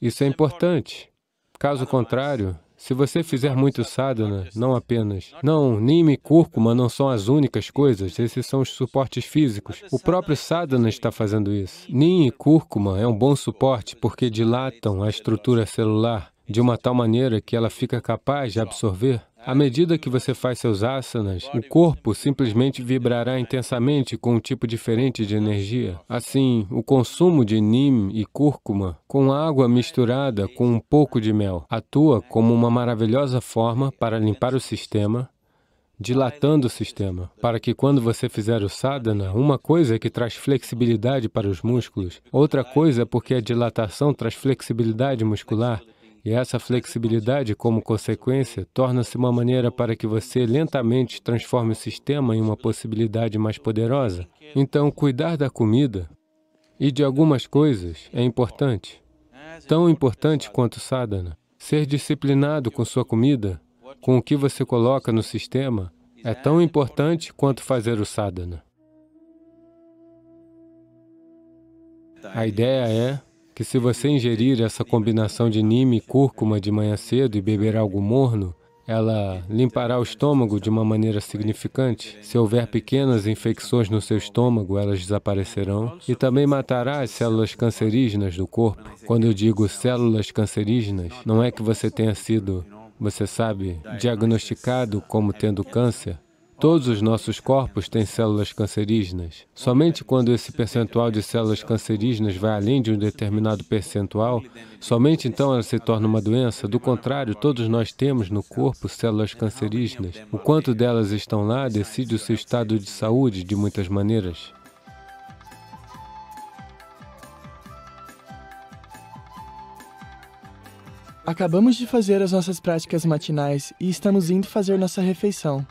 Isso é importante. Caso contrário, se você fizer muito sadhana, não apenas... Não, nim e cúrcuma não são as únicas coisas, esses são os suportes físicos. O próprio sadhana está fazendo isso. Nim e cúrcuma é um bom suporte porque dilatam a estrutura celular de uma tal maneira que ela fica capaz de absorver à medida que você faz seus asanas, o corpo simplesmente vibrará intensamente com um tipo diferente de energia. Assim, o consumo de nim e cúrcuma com água misturada com um pouco de mel atua como uma maravilhosa forma para limpar o sistema dilatando o sistema, para que quando você fizer o sadhana, uma coisa é que traz flexibilidade para os músculos, outra coisa é porque a dilatação traz flexibilidade muscular, e essa flexibilidade, como consequência, torna-se uma maneira para que você lentamente transforme o sistema em uma possibilidade mais poderosa. Então, cuidar da comida e de algumas coisas é importante, tão importante quanto sadhana. Ser disciplinado com sua comida, com o que você coloca no sistema, é tão importante quanto fazer o sadhana. A ideia é que se você ingerir essa combinação de nime e cúrcuma de manhã cedo e beber algo morno, ela limpará o estômago de uma maneira significante. Se houver pequenas infecções no seu estômago, elas desaparecerão. E também matará as células cancerígenas do corpo. Quando eu digo células cancerígenas, não é que você tenha sido, você sabe, diagnosticado como tendo câncer. Todos os nossos corpos têm células cancerígenas. Somente quando esse percentual de células cancerígenas vai além de um determinado percentual, somente então ela se torna uma doença. Do contrário, todos nós temos no corpo células cancerígenas. O quanto delas estão lá decide o seu estado de saúde de muitas maneiras. Acabamos de fazer as nossas práticas matinais e estamos indo fazer nossa refeição.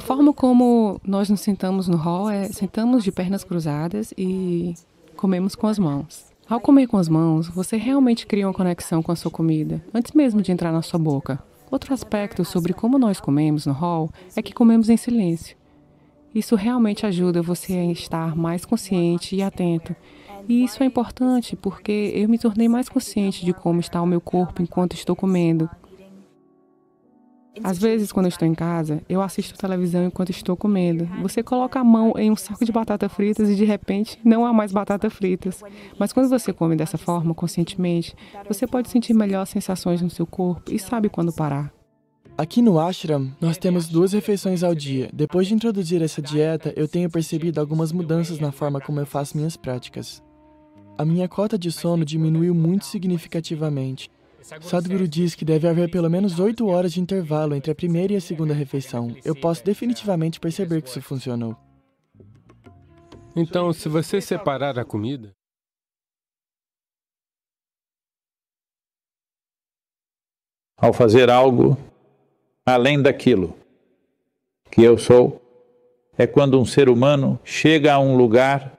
A forma como nós nos sentamos no hall é sentamos de pernas cruzadas e comemos com as mãos. Ao comer com as mãos, você realmente cria uma conexão com a sua comida, antes mesmo de entrar na sua boca. Outro aspecto sobre como nós comemos no hall é que comemos em silêncio. Isso realmente ajuda você a estar mais consciente e atento. E isso é importante porque eu me tornei mais consciente de como está o meu corpo enquanto estou comendo, às vezes, quando estou em casa, eu assisto televisão enquanto estou comendo. Você coloca a mão em um saco de batata fritas e de repente não há mais batata fritas. Mas quando você come dessa forma, conscientemente, você pode sentir melhor sensações no seu corpo e sabe quando parar. Aqui no Ashram, nós temos duas refeições ao dia. Depois de introduzir essa dieta, eu tenho percebido algumas mudanças na forma como eu faço minhas práticas. A minha cota de sono diminuiu muito significativamente. Sadhguru diz que deve haver pelo menos oito horas de intervalo entre a primeira e a segunda refeição. Eu posso definitivamente perceber que isso funcionou. Então, se você separar a comida, ao fazer algo além daquilo que eu sou, é quando um ser humano chega a um lugar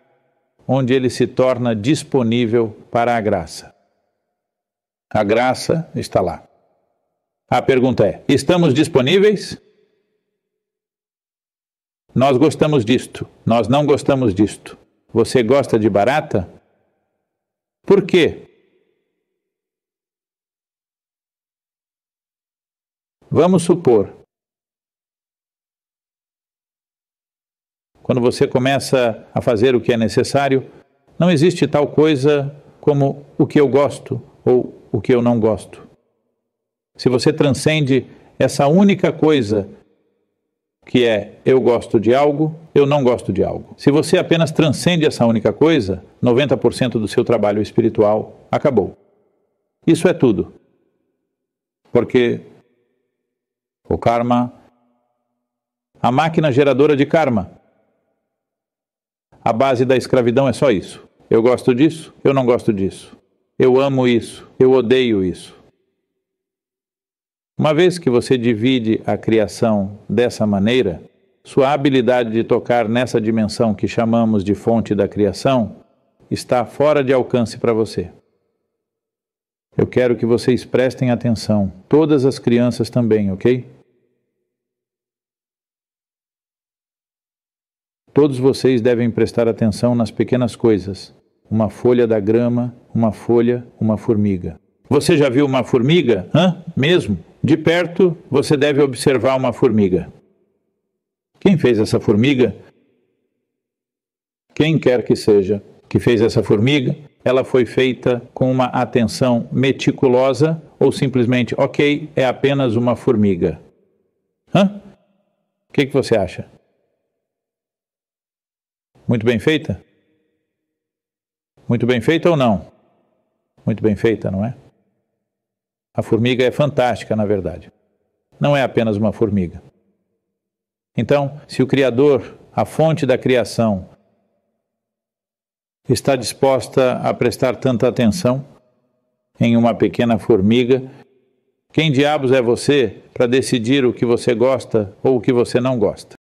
onde ele se torna disponível para a graça. A graça está lá. A pergunta é: estamos disponíveis? Nós gostamos disto, nós não gostamos disto. Você gosta de barata? Por quê? Vamos supor. Quando você começa a fazer o que é necessário, não existe tal coisa como o que eu gosto ou o que eu não gosto. Se você transcende essa única coisa que é eu gosto de algo, eu não gosto de algo. Se você apenas transcende essa única coisa, 90% do seu trabalho espiritual acabou. Isso é tudo. Porque o karma, a máquina geradora de karma, a base da escravidão é só isso. Eu gosto disso, eu não gosto disso. Eu amo isso, eu odeio isso. Uma vez que você divide a criação dessa maneira, sua habilidade de tocar nessa dimensão que chamamos de fonte da criação está fora de alcance para você. Eu quero que vocês prestem atenção, todas as crianças também, ok? Todos vocês devem prestar atenção nas pequenas coisas, uma folha da grama, uma folha, uma formiga. Você já viu uma formiga? Hã? Mesmo? De perto, você deve observar uma formiga. Quem fez essa formiga? Quem quer que seja que fez essa formiga, ela foi feita com uma atenção meticulosa ou simplesmente, ok, é apenas uma formiga? Hã? O que, que você acha? Muito bem feita? Muito bem feita ou não? Muito bem feita, não é? A formiga é fantástica, na verdade. Não é apenas uma formiga. Então, se o Criador, a fonte da criação, está disposta a prestar tanta atenção em uma pequena formiga, quem diabos é você para decidir o que você gosta ou o que você não gosta?